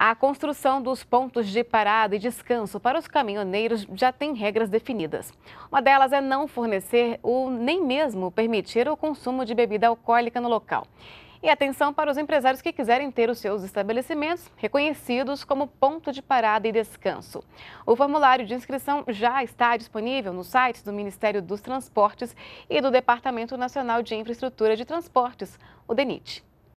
A construção dos pontos de parada e descanso para os caminhoneiros já tem regras definidas. Uma delas é não fornecer ou nem mesmo permitir o consumo de bebida alcoólica no local. E atenção para os empresários que quiserem ter os seus estabelecimentos reconhecidos como ponto de parada e descanso. O formulário de inscrição já está disponível no site do Ministério dos Transportes e do Departamento Nacional de Infraestrutura de Transportes, o DENIT.